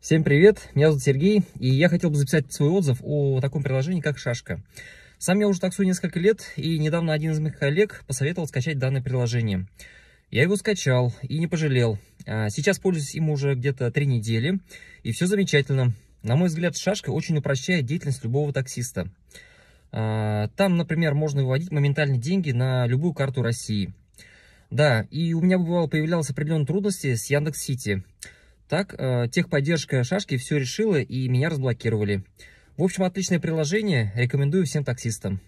Всем привет, меня зовут Сергей, и я хотел бы записать свой отзыв о таком приложении, как Шашка. Сам я уже таксую несколько лет, и недавно один из моих коллег посоветовал скачать данное приложение. Я его скачал и не пожалел. А, сейчас пользуюсь им уже где-то три недели, и все замечательно. На мой взгляд, Шашка очень упрощает деятельность любого таксиста. А, там, например, можно выводить моментальные деньги на любую карту России. Да, и у меня бывало появлялись определенные трудности с Яндекс.Сити. Сити. Так, э, техподдержка шашки все решила и меня разблокировали. В общем, отличное приложение, рекомендую всем таксистам.